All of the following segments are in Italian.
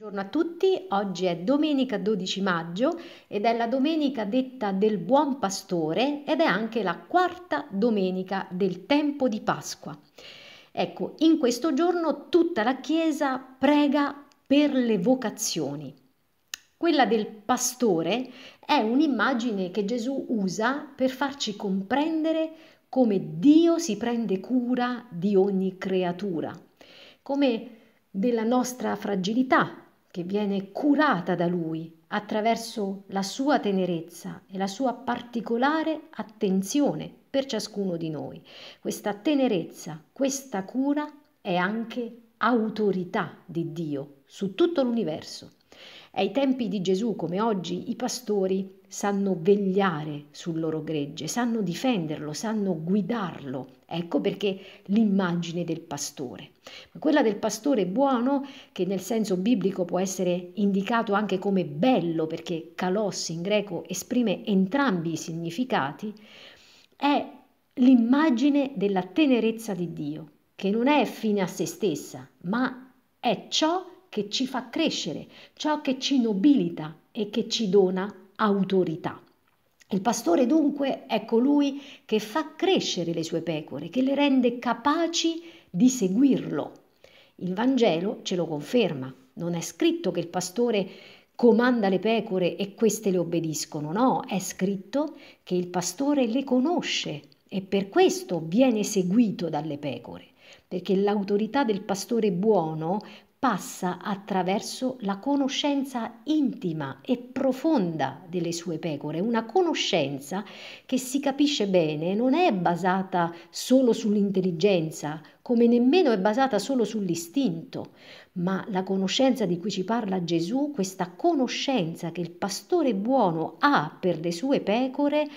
Buongiorno a tutti, oggi è domenica 12 maggio ed è la domenica detta del Buon Pastore ed è anche la quarta domenica del tempo di Pasqua. Ecco, in questo giorno tutta la Chiesa prega per le vocazioni. Quella del pastore è un'immagine che Gesù usa per farci comprendere come Dio si prende cura di ogni creatura, come della nostra fragilità, che viene curata da lui attraverso la sua tenerezza e la sua particolare attenzione per ciascuno di noi. Questa tenerezza, questa cura è anche autorità di Dio su tutto l'universo. Ai tempi di Gesù, come oggi, i pastori sanno vegliare sul loro gregge, sanno difenderlo, sanno guidarlo. Ecco perché l'immagine del pastore. Ma quella del pastore buono, che nel senso biblico può essere indicato anche come bello, perché kalos in greco esprime entrambi i significati, è l'immagine della tenerezza di Dio, che non è fine a se stessa, ma è ciò che ci fa crescere, ciò che ci nobilita e che ci dona autorità. Il pastore dunque è colui che fa crescere le sue pecore, che le rende capaci di seguirlo. Il Vangelo ce lo conferma. Non è scritto che il pastore comanda le pecore e queste le obbediscono, no, è scritto che il pastore le conosce e per questo viene seguito dalle pecore, perché l'autorità del pastore buono passa attraverso la conoscenza intima e profonda delle sue pecore, una conoscenza che si capisce bene non è basata solo sull'intelligenza, come nemmeno è basata solo sull'istinto, ma la conoscenza di cui ci parla Gesù, questa conoscenza che il pastore buono ha per le sue pecore,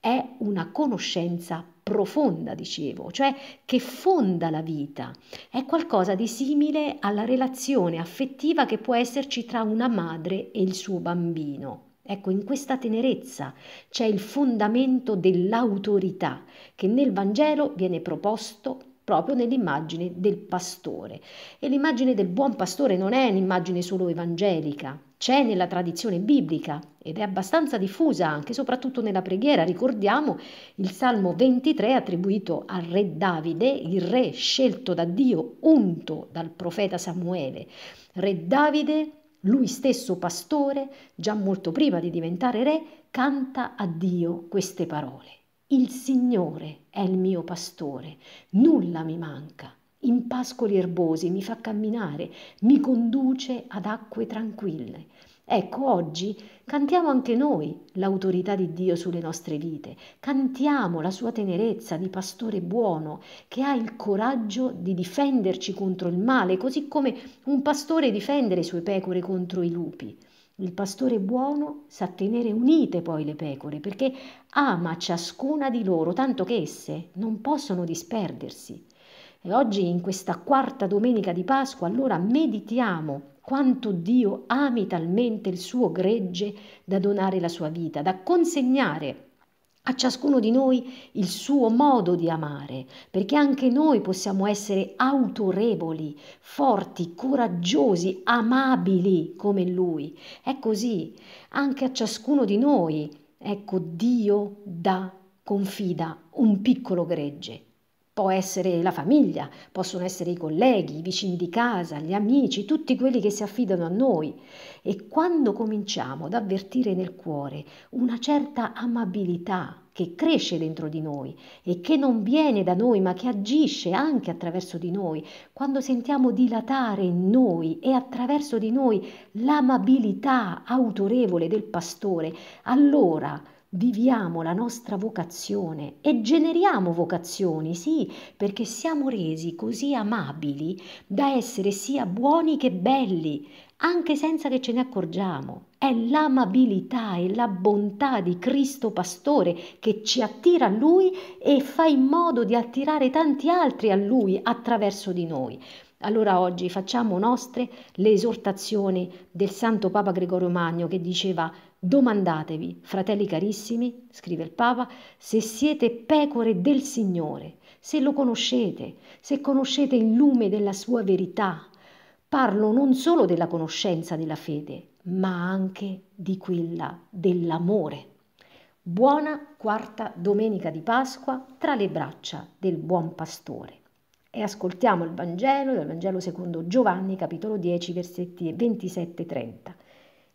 è una conoscenza profonda, dicevo, cioè che fonda la vita. È qualcosa di simile alla relazione affettiva che può esserci tra una madre e il suo bambino. Ecco, in questa tenerezza c'è il fondamento dell'autorità che nel Vangelo viene proposto proprio nell'immagine del pastore. E l'immagine del buon pastore non è un'immagine solo evangelica, c'è nella tradizione biblica ed è abbastanza diffusa anche soprattutto nella preghiera. Ricordiamo il Salmo 23 attribuito al re Davide, il re scelto da Dio, unto dal profeta Samuele. Re Davide, lui stesso pastore, già molto prima di diventare re, canta a Dio queste parole. Il Signore è il mio pastore, nulla mi manca in pascoli erbosi, mi fa camminare, mi conduce ad acque tranquille. Ecco, oggi cantiamo anche noi l'autorità di Dio sulle nostre vite, cantiamo la sua tenerezza di pastore buono che ha il coraggio di difenderci contro il male, così come un pastore difende le sue pecore contro i lupi. Il pastore buono sa tenere unite poi le pecore perché ama ciascuna di loro, tanto che esse non possono disperdersi. E oggi in questa quarta domenica di Pasqua allora meditiamo quanto Dio ami talmente il suo gregge da donare la sua vita, da consegnare a ciascuno di noi il suo modo di amare, perché anche noi possiamo essere autorevoli, forti, coraggiosi, amabili come lui. È così, anche a ciascuno di noi, ecco, Dio dà, confida un piccolo gregge può essere la famiglia, possono essere i colleghi, i vicini di casa, gli amici, tutti quelli che si affidano a noi. E quando cominciamo ad avvertire nel cuore una certa amabilità che cresce dentro di noi e che non viene da noi ma che agisce anche attraverso di noi, quando sentiamo dilatare in noi e attraverso di noi l'amabilità autorevole del pastore, allora viviamo la nostra vocazione e generiamo vocazioni, sì, perché siamo resi così amabili da essere sia buoni che belli, anche senza che ce ne accorgiamo. È l'amabilità e la bontà di Cristo Pastore che ci attira a Lui e fa in modo di attirare tanti altri a Lui attraverso di noi. Allora oggi facciamo nostre le esortazioni del Santo Papa Gregorio Magno che diceva Domandatevi, fratelli carissimi, scrive il Papa, se siete pecore del Signore, se lo conoscete, se conoscete il lume della sua verità. Parlo non solo della conoscenza della fede, ma anche di quella dell'amore. Buona quarta domenica di Pasqua tra le braccia del buon pastore. E ascoltiamo il Vangelo dal Vangelo secondo Giovanni, capitolo 10, versetti 27-30.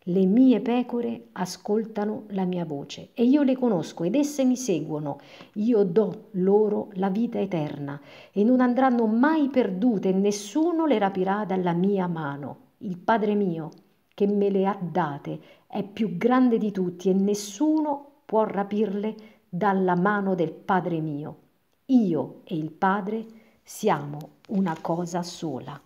Le mie pecore ascoltano la mia voce e io le conosco ed esse mi seguono. Io do loro la vita eterna e non andranno mai perdute e nessuno le rapirà dalla mia mano. Il Padre mio, che me le ha date, è più grande di tutti e nessuno può rapirle dalla mano del Padre mio. Io e il Padre siamo una cosa sola.